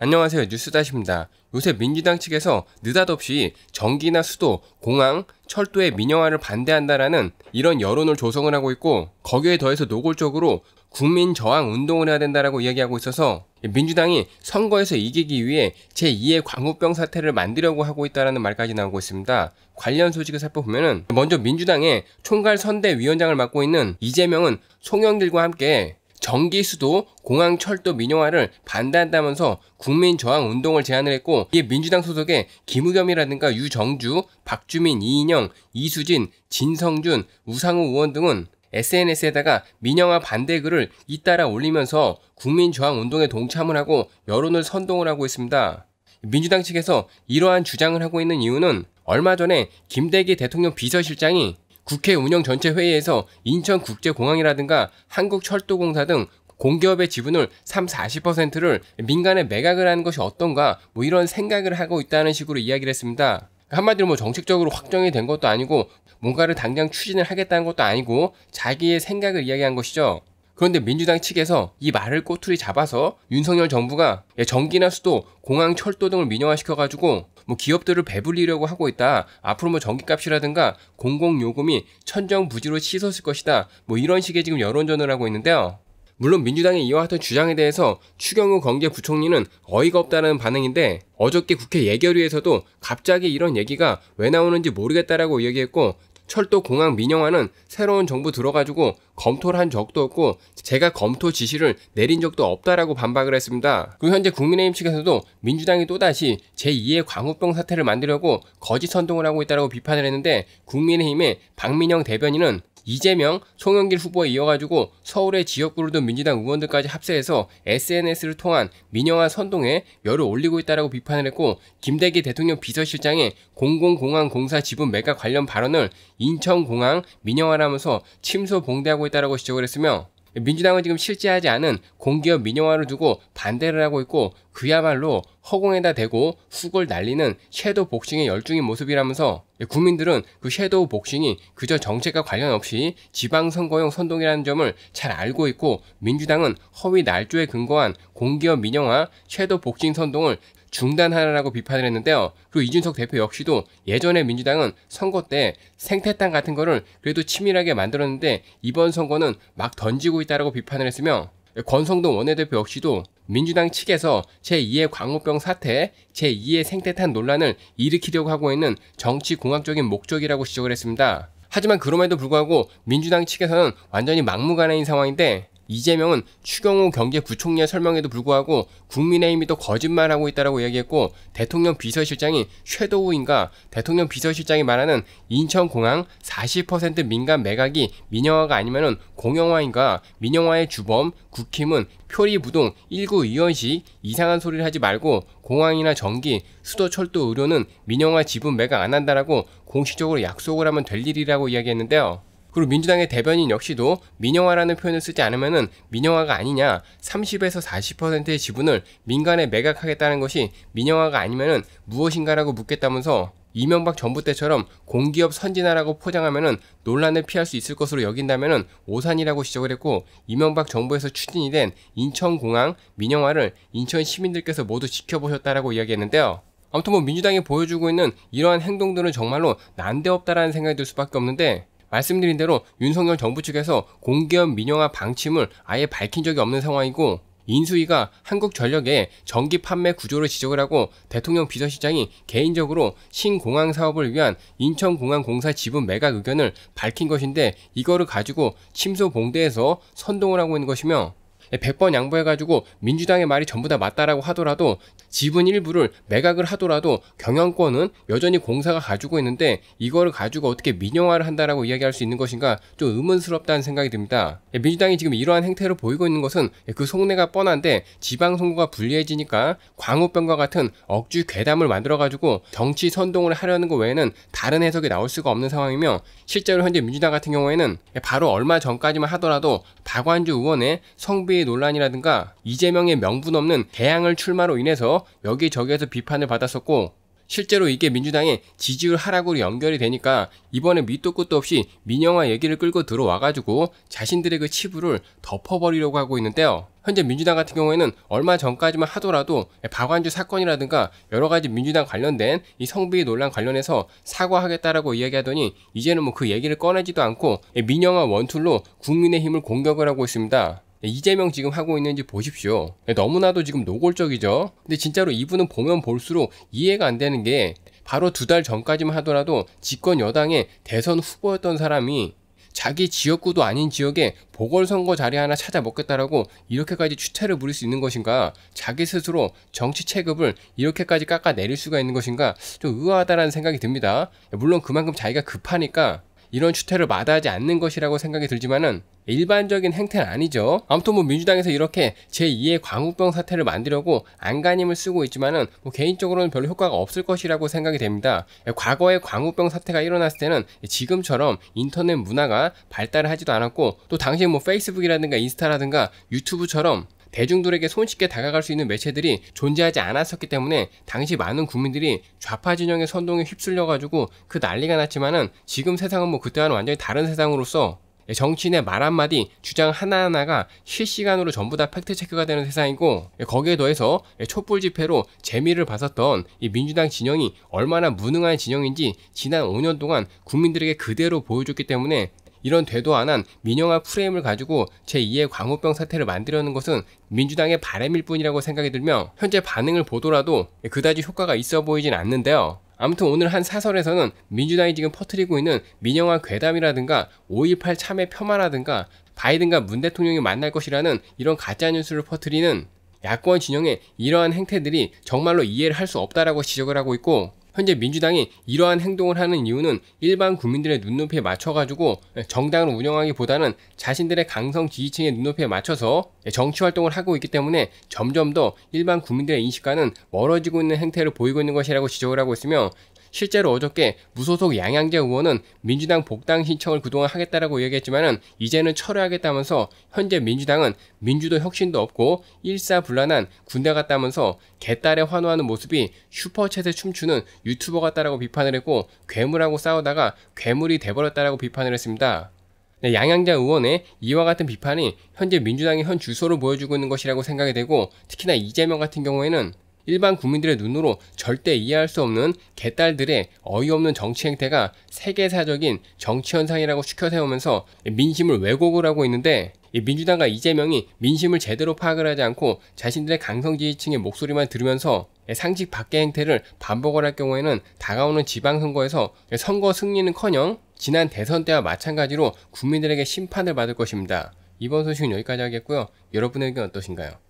안녕하세요. 뉴스다시입니다. 요새 민주당 측에서 느닷없이 전기나 수도, 공항, 철도의 민영화를 반대한다라는 이런 여론을 조성을 하고 있고 거기에 더해서 노골적으로 국민 저항 운동을 해야 된다라고 이야기하고 있어서 민주당이 선거에서 이기기 위해 제2의 광우병 사태를 만들려고 하고 있다라는 말까지 나오고 있습니다. 관련 소식을 살펴보면 먼저 민주당의 총괄 선대위원장을 맡고 있는 이재명은 송영길과 함께 전기수도 공항 철도 민영화를 반대한다면서 국민 저항 운동을 제안을 했고 이에 민주당 소속의 김우겸이라든가 유정주, 박주민, 이인영, 이수진, 진성준, 우상우 의원 등은 SNS에다가 민영화 반대 글을 잇따라 올리면서 국민 저항 운동에 동참을 하고 여론을 선동을 하고 있습니다. 민주당 측에서 이러한 주장을 하고 있는 이유는 얼마 전에 김대기 대통령 비서실장이 국회 운영 전체 회의에서 인천국제공항이라든가 한국철도공사 등 공기업의 지분을 3, 40%를 민간에 매각을 하는 것이 어떤가 뭐 이런 생각을 하고 있다는 식으로 이야기를 했습니다. 그러니까 한마디로 뭐 정책적으로 확정이 된 것도 아니고 뭔가를 당장 추진을 하겠다는 것도 아니고 자기의 생각을 이야기한 것이죠. 그런데 민주당 측에서 이 말을 꼬투리 잡아서 윤석열 정부가 예, 전기나 수도, 공항, 철도 등을 민영화시켜가지고 뭐 기업들을 배불리려고 하고 있다. 앞으로 뭐 전기값이라든가 공공요금이 천정부지로 치솟을 것이다. 뭐 이런 식의 지금 여론전을 하고 있는데요. 물론 민주당의 이와 같은 주장에 대해서 추경호 경제부총리는 어이가 없다는 반응인데 어저께 국회 예결위에서도 갑자기 이런 얘기가 왜 나오는지 모르겠다라고 얘기했고 철도 공항 민영화는 새로운 정부 들어가지고 검토를 한 적도 없고 제가 검토 지시를 내린 적도 없다라고 반박을 했습니다. 그리고 현재 국민의힘 측에서도 민주당이 또다시 제2의 광우병 사태를 만들려고 거짓 선동을 하고 있다고 비판을 했는데 국민의힘의 박민영 대변인은 이재명, 송영길 후보에 이어가지고 서울의 지역구를도 민주당 의원들까지 합세해서 SNS를 통한 민영화 선동에 열을 올리고 있다라고 비판을 했고 김대기 대통령 비서실장의 공공공항 공사 지분 매각 관련 발언을 인천공항 민영화라면서 침소 봉대하고 있다라고 지적을 했으며 민주당은 지금 실제하지 않은 공기업 민영화를 두고 반대를 하고 있고 그야말로 허공에다 대고 훅을 날리는 섀도우 복싱의 열중인 모습이라면서 예, 국민들은 그 섀도우 복싱이 그저 정책과 관련 없이 지방선거용 선동이라는 점을 잘 알고 있고 민주당은 허위 날조에 근거한 공기업 민영화 섀도우 복싱 선동을 중단하라고 비판을 했는데요. 그리고 이준석 대표 역시도 예전에 민주당은 선거 때 생태 탕 같은 거를 그래도 치밀하게 만들었는데 이번 선거는 막 던지고 있다라고 비판을 했으며 권성동 원내대표 역시도 민주당 측에서 제2의 광우병 사태, 제2의 생태탄 논란을 일으키려고 하고 있는 정치공학적인 목적이라고 지적을 했습니다. 하지만 그럼에도 불구하고 민주당 측에서는 완전히 막무가내인 상황인데 이재명은 추경호 경제구총리의 설명에도 불구하고 국민의힘이 또 거짓말하고 있다라고 이야기했고 대통령 비서실장이 섀도우인가 대통령 비서실장이 말하는 인천공항 40% 민간 매각이 민영화가 아니면은 공영화인가 민영화의 주범 국힘은 표리부동 1921시 이상한 소리를 하지 말고 공항이나 전기, 수도 철도 의료는 민영화 지분 매각 안 한다라고 공식적으로 약속을 하면 될 일이라고 이야기했는데요. 그리고 민주당의 대변인 역시도 민영화라는 표현을 쓰지 않으면 민영화가 아니냐 30에서 40%의 지분을 민간에 매각하겠다는 것이 민영화가 아니면 무엇인가라고 묻겠다면서 이명박 정부 때처럼 공기업 선진화라고 포장하면 논란을 피할 수 있을 것으로 여긴다면 오산이라고 지적을 했고 이명박 정부에서 추진이 된 인천공항 민영화를 인천 시민들께서 모두 지켜보셨다라고 이야기했는데요. 아무튼 뭐 민주당이 보여주고 있는 이러한 행동들은 정말로 난데없다라는 생각이 들 수밖에 없는데 말씀드린 대로 윤석열 정부 측에서 공기업 민영화 방침을 아예 밝힌 적이 없는 상황이고 인수위가 한국전력의 전기 판매 구조를 지적을 하고 대통령 비서실장이 개인적으로 신공항 사업을 위한 인천공항공사 지분 매각 의견을 밝힌 것인데 이거를 가지고 침소 봉대에서 선동을 하고 있는 것이며 100번 양보해가지고 민주당의 말이 전부 다 맞다라고 하더라도 지분 일부를 매각을 하더라도 경영권은 여전히 공사가 가지고 있는데 이거를 가지고 어떻게 민영화를 한다라고 이야기할 수 있는 것인가 좀 의문스럽다는 생각이 듭니다. 예, 민주당이 지금 이러한 행태를 보이고 있는 것은 예, 그 속내가 뻔한데 지방선거가 불리해지니까 광우병과 같은 억지 괴담을 만들어가지고 정치 선동을 하려는 것 외에는 다른 해석이 나올 수가 없는 상황이며 실제로 현재 민주당 같은 경우에는 예, 바로 얼마 전까지만 하더라도 박완주 의원의 성비 논란이라든가 이재명의 명분 없는 대항을 출마로 인해서 여기저기에서 비판을 받았었고 실제로 이게 민주당의 지지율 하락으로 연결이 되니까 이번에 밑도 끝도 없이 민영화 얘기를 끌고 들어와가지고 자신들의 그 치부를 덮어버리려고 하고 있는데요. 현재 민주당 같은 경우에는 얼마 전까지만 하더라도 박완주 사건이라든가 여러 가지 민주당 관련된 이 성비 논란 관련해서 사과하겠다라고 이야기하더니 이제는 뭐그 얘기를 꺼내지도 않고 민영화 원툴로 국민의힘을 공격을 하고 있습니다. 이재명 지금 하고 있는지 보십시오. 네, 너무나도 지금 노골적이죠. 근데 진짜로 이분은 보면 볼수록 이해가 안 되는 게 바로 두 달 전까지만 하더라도 집권 여당의 대선 후보였던 사람이 자기 지역구도 아닌 지역에 보궐선거 자리 하나 찾아먹겠다라고 이렇게까지 추태를 부릴 수 있는 것인가 자기 스스로 정치 체급을 이렇게까지 깎아내릴 수가 있는 것인가 좀 의아하다라는 생각이 듭니다 물론 그만큼 자기가 급하니까 이런 추태를 마다하지 않는 것이라고 생각이 들지만은 일반적인 행태는 아니죠. 아무튼 뭐 민주당에서 이렇게 제2의 광우병 사태를 만들려고 안간힘을 쓰고 있지만은 뭐 개인적으로는 별로 효과가 없을 것이라고 생각이 됩니다. 예, 과거에 광우병 사태가 일어났을 때는 지금처럼 인터넷 문화가 발달을 하지도 않았고 또 당시에 뭐 페이스북이라든가 인스타라든가 유튜브처럼 대중들에게 손쉽게 다가갈 수 있는 매체들이 존재하지 않았었기 때문에 당시 많은 국민들이 좌파 진영의 선동에 휩쓸려 가지고 그 난리가 났지만은 지금 세상은 뭐 그때와는 완전히 다른 세상으로서 예, 정치인의 말 한마디, 주장 하나하나가 실시간으로 전부 다 팩트체크가 되는 세상이고 예, 거기에 더해서 예, 촛불 집회로 재미를 봤었던 이 민주당 진영이 얼마나 무능한 진영인지 지난 5년 동안 국민들에게 그대로 보여줬기 때문에 이런 되도 안한 민영화 프레임을 가지고 제2의 광우병 사태를 만들려는 것은 민주당의 바램일 뿐이라고 생각이 들며 현재 반응을 보더라도 그다지 효과가 있어 보이진 않는데요. 아무튼 오늘 한 사설에서는 민주당이 지금 퍼뜨리고 있는 민영화 괴담이라든가 5.18 참회 폄하라든가 바이든과 문 대통령이 만날 것이라는 이런 가짜뉴스를 퍼뜨리는 야권 진영의 이러한 행태들이 정말로 이해를 할 수 없다라고 지적을 하고 있고 현재 민주당이 이러한 행동을 하는 이유는 일반 국민들의 눈높이에 맞춰가지고 정당을 운영하기보다는 자신들의 강성 지지층의 눈높이에 맞춰서 정치 활동을 하고 있기 때문에 점점 더 일반 국민들의 인식과는 멀어지고 있는 행태를 보이고 있는 것이라고 지적을 하고 있으며 실제로 어저께 무소속 양양재 의원은 민주당 복당 신청을 그동안 하겠다라고 얘기했지만은 이제는 철회하겠다면서 현재 민주당은 민주도 혁신도 없고 일사불란한 군대 같다면서 개딸에 환호하는 모습이 슈퍼챗에 춤추는 유튜버 같다라고 비판을 했고 괴물하고 싸우다가 괴물이 돼버렸다라고 비판을 했습니다. 네, 양양자 의원의 이와 같은 비판이 현재 민주당의 현 주소를 보여주고 있는 것이라고 생각이 되고 특히나 이재명 같은 경우에는 일반 국민들의 눈으로 절대 이해할 수 없는 개딸들의 어이없는 정치 행태가 세계사적인 정치 현상이라고 추켜세우면서 민심을 왜곡을 하고 있는데 민주당과 이재명이 민심을 제대로 파악을 하지 않고 자신들의 강성 지지층의 목소리만 들으면서 상식 밖의 행태를 반복을 할 경우에는 다가오는 지방선거에서 선거 승리는커녕 지난 대선 때와 마찬가지로 국민들에게 심판을 받을 것입니다. 이번 소식은 여기까지 하겠고요. 여러분의 의견 어떠신가요?